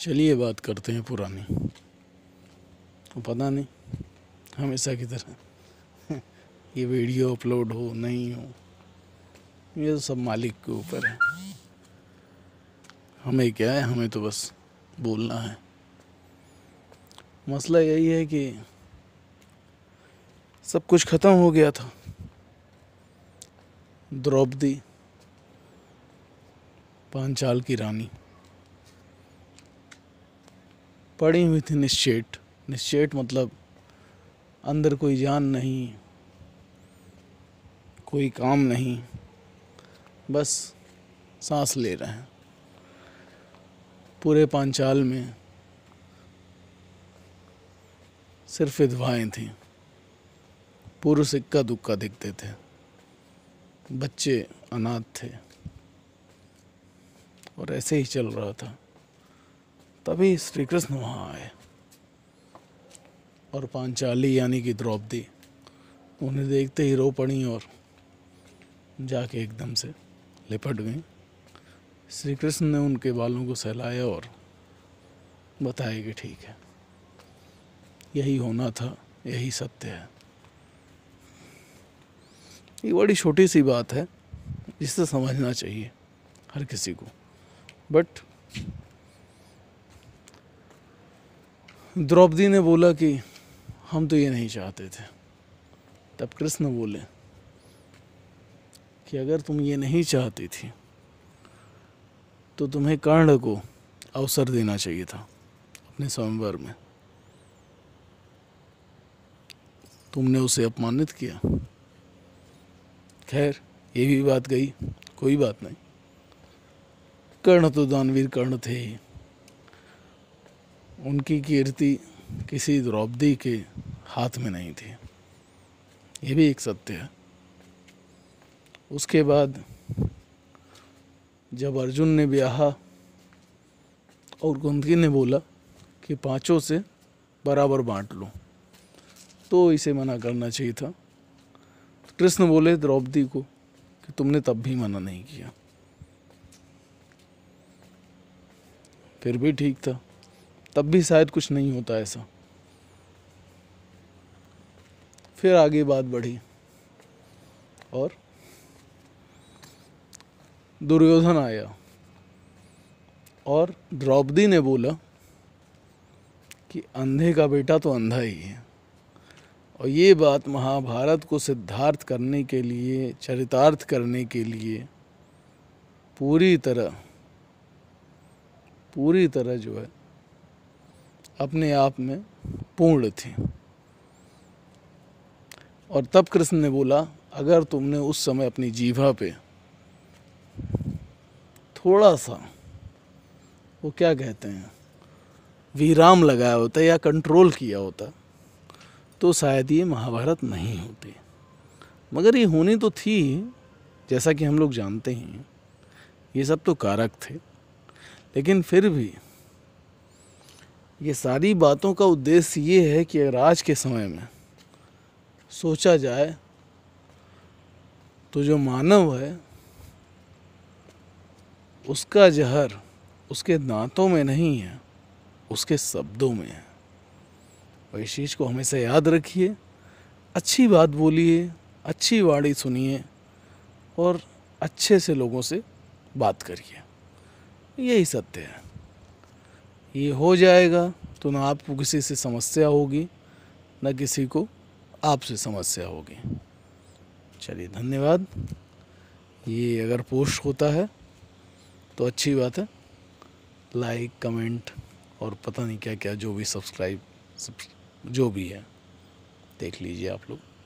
चलिए बात करते हैं पुरानी तो पता नहीं हमेशा की तरह ये वीडियो अपलोड हो नहीं हो ये तो सब मालिक के ऊपर है हमें क्या है हमें तो बस बोलना है मसला यही है कि सब कुछ ख़त्म हो गया था द्रौपदी पांचाल की रानी पड़ी हुई थी निश्चेट निश्चेट मतलब अंदर कोई जान नहीं कोई काम नहीं बस सांस ले रहे हैं पूरे पांचाल में सिर्फ विधवाएँ थीं पुरुष इक्का दुक्का दिखते थे बच्चे अनाथ थे और ऐसे ही चल रहा था तभी श्री कृष्ण वहाँ आए और पांचाली यानी कि द्रौपदी उन्हें देखते ही रो पड़ी और जाके एकदम से लिपट गई श्री कृष्ण ने उनके बालों को सहलाया और बताया कि ठीक है यही होना था यही सत्य है ये बड़ी छोटी सी बात है जिसे समझना चाहिए हर किसी को बट द्रौपदी ने बोला कि हम तो ये नहीं चाहते थे तब कृष्ण बोले कि अगर तुम ये नहीं चाहती थी तो तुम्हें कर्ण को अवसर देना चाहिए था अपने स्वयंवर में तुमने उसे अपमानित किया खैर ये भी बात गई कोई बात नहीं कर्ण तो दानवीर कर्ण थे ही उनकी कीर्ति किसी द्रौपदी के हाथ में नहीं थी ये भी एक सत्य है उसके बाद जब अर्जुन ने ब्याहा और गुंदगी ने बोला कि पांचों से बराबर बांट लो तो इसे मना करना चाहिए था कृष्ण बोले द्रौपदी को कि तुमने तब भी मना नहीं किया फिर भी ठीक था तब भी शायद कुछ नहीं होता ऐसा फिर आगे बात बढ़ी और दुर्योधन आया और द्रौपदी ने बोला कि अंधे का बेटा तो अंधा ही है और ये बात महाभारत को सिद्धार्थ करने के लिए चरितार्थ करने के लिए पूरी तरह पूरी तरह जो है अपने आप में पूर्ण थी और तब कृष्ण ने बोला अगर तुमने उस समय अपनी जीभा पे थोड़ा सा वो क्या कहते हैं विराम लगाया होता या कंट्रोल किया होता तो शायद ये महाभारत नहीं होती मगर ये होनी तो थी जैसा कि हम लोग जानते हैं ये सब तो कारक थे लेकिन फिर भी ये सारी बातों का उद्देश्य ये है कि अगर आज के समय में सोचा जाए तो जो मानव है उसका जहर उसके दांतों में नहीं है उसके शब्दों में है और इस चीज़ को हमेशा याद रखिए अच्छी बात बोलिए अच्छी वाणी सुनिए और अच्छे से लोगों से बात करिए यही सत्य है ये हो जाएगा तो ना आपको किसी से समस्या होगी ना किसी को आपसे समस्या होगी चलिए धन्यवाद ये अगर पोस्ट होता है तो अच्छी बात है लाइक कमेंट और पता नहीं क्या क्या जो भी सब्सक्राइब जो भी है देख लीजिए आप लोग